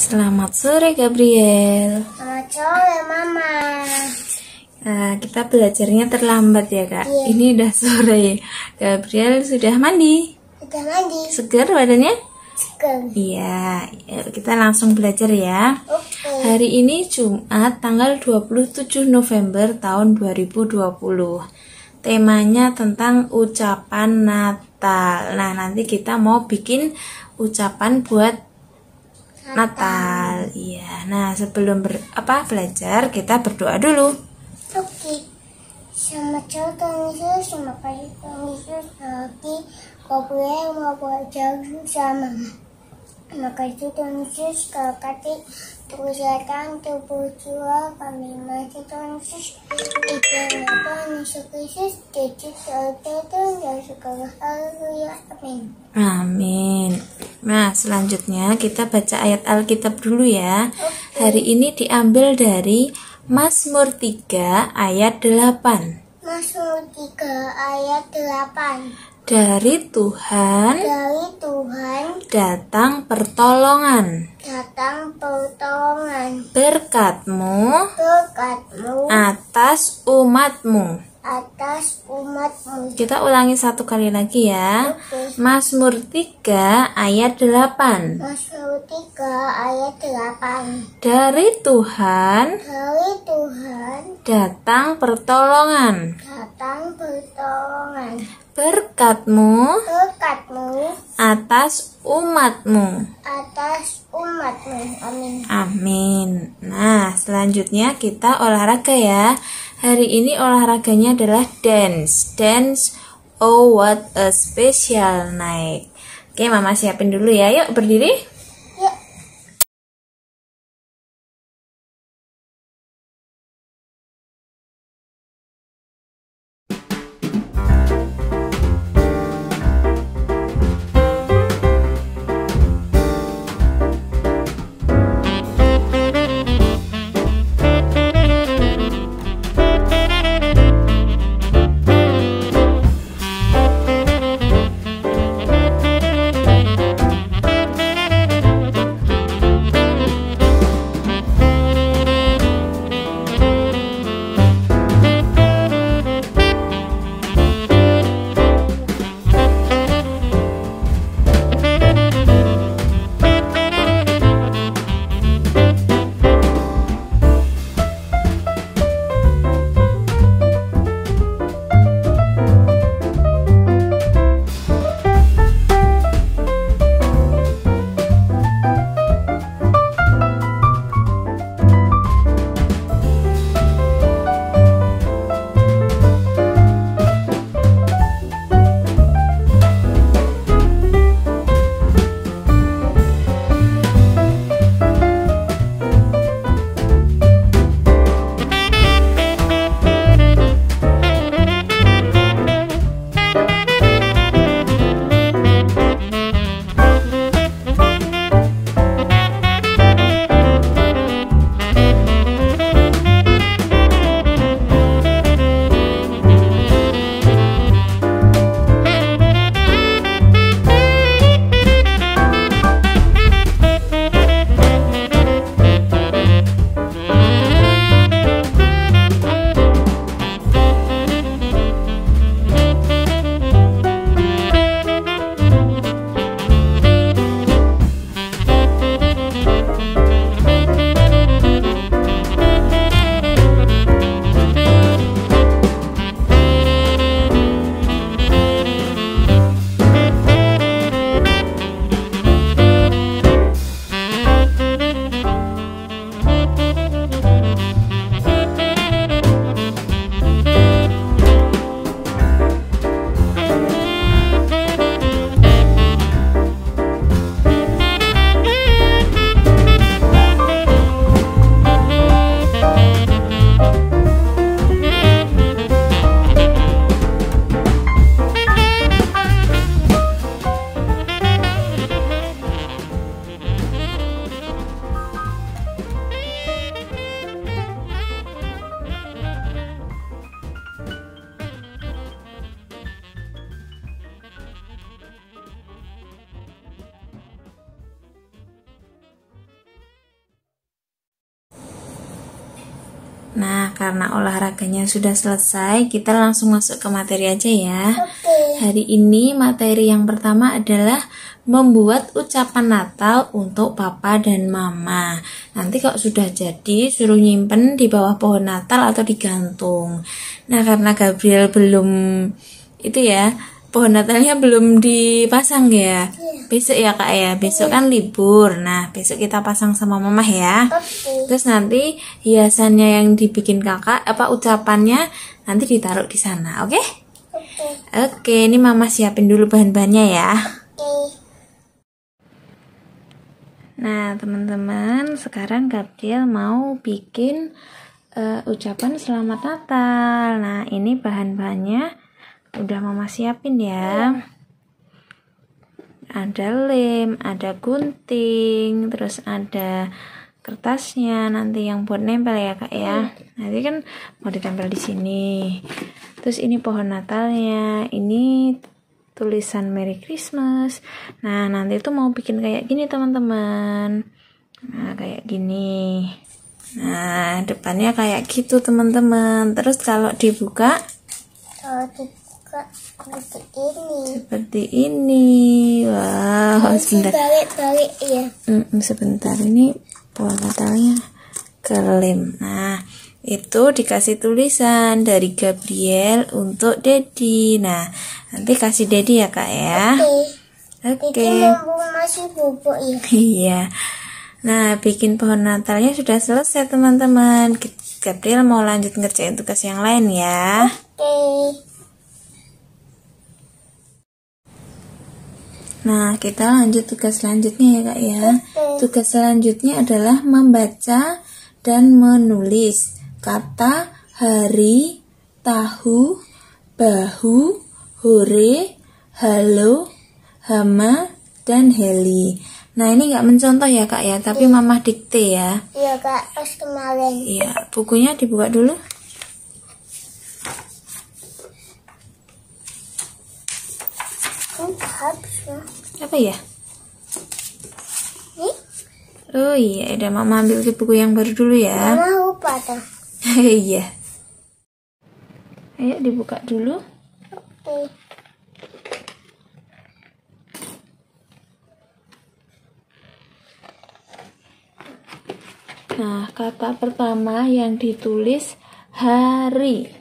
Selamat sore Gabriel. Selamat sore Mama. Nah, kita belajarnya terlambat ya kak. Iya. Ini udah sore. Gabriel sudah mandi. Sudah mandi. Seger badannya? Seger. Iya. Ya, kita langsung belajar ya. Oke. Hari ini Jumat tanggal 27 November tahun 2020. Temanya tentang ucapan Natal. Nah nanti kita mau bikin ucapan buat Natal. Natal. Iya. Nah, sebelum ber, apa belajar kita berdoa dulu. Oke. Okay. Sama Tuhan Yesus, sama Tuhan Yesus, lagi. kau boleh mau belajar sama Makasih Tuhan Yesus, kalau kati kesehatan tubuh jiwa kami masih Tuhan Yesus. Izinnya Tuhan Yesus Kristus, jadi selalu Tuhan Yesus Kristus. ya amin. Amin. Nah, selanjutnya kita baca ayat Alkitab dulu ya. Hari ini diambil dari Mazmur 3 ayat 8. Mazmur 3 ayat 8. Dari Tuhan Dari Tuhan datang pertolongan. Datang pertolongan. Berkatmu Berkatmu atas umatmu atas umat Kita ulangi satu kali lagi ya. Mazmur 3 ayat 8. Mazmur 3 ayat 8. Dari Tuhan Dari Tuhan datang pertolongan. Datang pertolongan. Berkatmu Berkatmu atas umatmu. Atas umatmu. Amin. Amin. Nah, selanjutnya kita olahraga ya. Hari ini olahraganya adalah dance. Dance, oh what a special night. Oke, Mama siapin dulu ya. Yuk berdiri. Nah, karena olahraganya sudah selesai, kita langsung masuk ke materi aja ya. Okay. Hari ini materi yang pertama adalah membuat ucapan Natal untuk papa dan mama. Nanti kalau sudah jadi, suruh nyimpen di bawah pohon Natal atau digantung. Nah, karena Gabriel belum itu ya, pohon natalnya belum dipasang ya? Iya. Besok ya kak ya, besok iya. kan libur. Nah besok kita pasang sama mama ya. Oke. Terus nanti hiasannya yang dibikin kakak, apa ucapannya nanti ditaruh di sana, oke? Okay? Oke. Oke, ini mama siapin dulu bahan-bahannya ya. Oke. Nah teman-teman, sekarang Gabriel mau bikin uh, ucapan selamat Natal. Nah ini bahan-bahannya Udah mama siapin ya. Ada lem, ada gunting, terus ada kertasnya nanti yang buat nempel ya kak ya. Iya. Nanti kan mau ditempel di sini. Terus ini pohon Natalnya, ini tulisan Merry Christmas. Nah nanti itu mau bikin kayak gini teman-teman. Nah kayak gini. Nah, depannya kayak gitu, teman-teman. Terus kalau dibuka, seperti ini seperti ini wow sebentar balik-balik ya mm sebentar ini pola Natalnya kelim nah itu dikasih tulisan dari Gabriel untuk Dedi. Nah, nanti kasih Dedi ya kak ya. Oke. Okay. Oke. masih bubuk ya. iya. Nah, bikin pohon Natalnya sudah selesai teman-teman. Gabriel mau lanjut ngerjain tugas yang lain ya. Oke. Nah, kita lanjut tugas selanjutnya ya, Kak ya. Tugas selanjutnya adalah membaca dan menulis kata hari, tahu, bahu, hore, halo, hama, dan heli. Nah, ini nggak mencontoh ya, Kak ya, tapi iya. mamah dikte ya. Iya, Kak. Pas kemarin. Iya, bukunya dibuka dulu. apa ya ini? oh iya udah mama ambil buku yang baru dulu ya mama lupa iya ayo dibuka dulu oke Nah, kata pertama yang ditulis hari.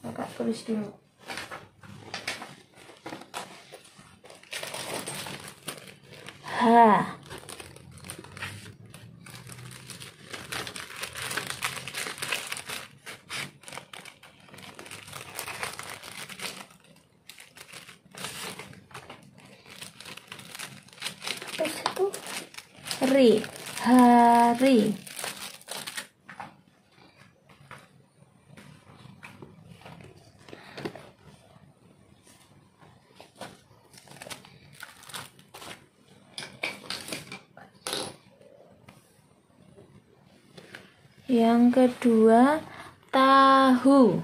Kakak tulis dulu. hari hari Yang kedua, tahu.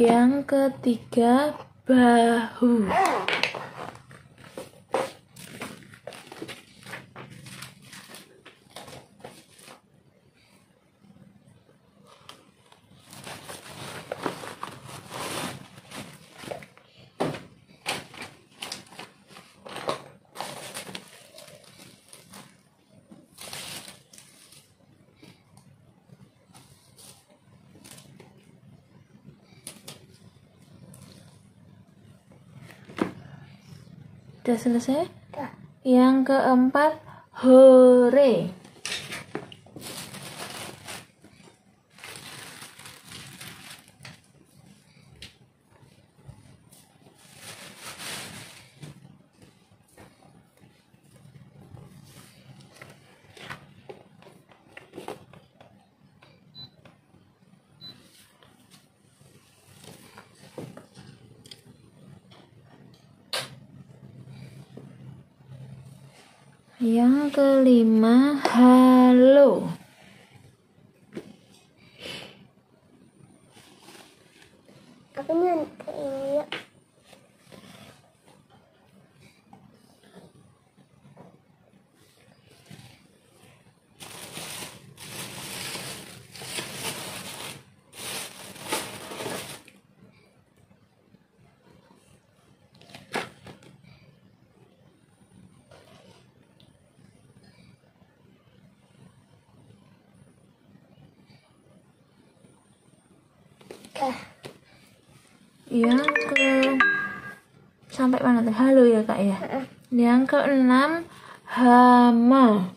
Yang ketiga, bahu. Udah selesai? Udah. Yang keempat, hore. Yang kelima, halo. yang ke sampai mana tuh halo ya kak ya yang ke enam hama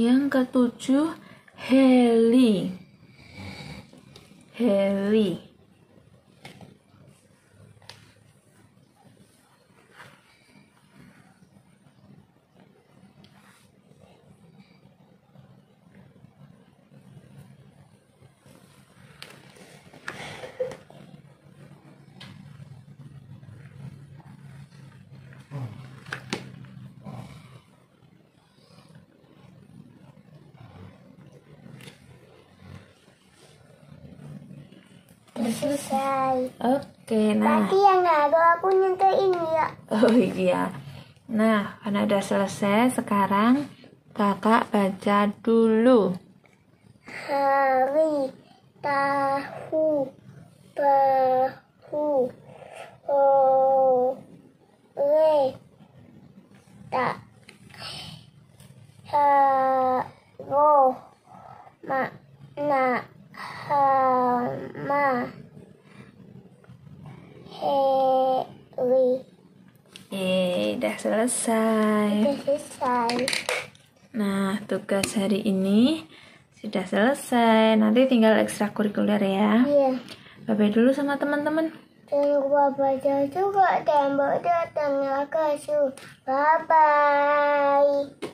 Yang ketujuh, heli. Heli. selesai. Oke, nah. Tadi yang naruh aku nyentuhin ya. Oh iya. Nah, karena udah selesai, sekarang kakak baca dulu. Hari tahu Oh ore tak Na Ha Ma. Heli. Eh, Yeay, udah selesai. Udah selesai. Nah, tugas hari ini sudah selesai. Nanti tinggal ekstrakurikuler ya. Iya. bye dulu sama teman-teman. Dan gua baca juga tembok datang ke Bye-bye.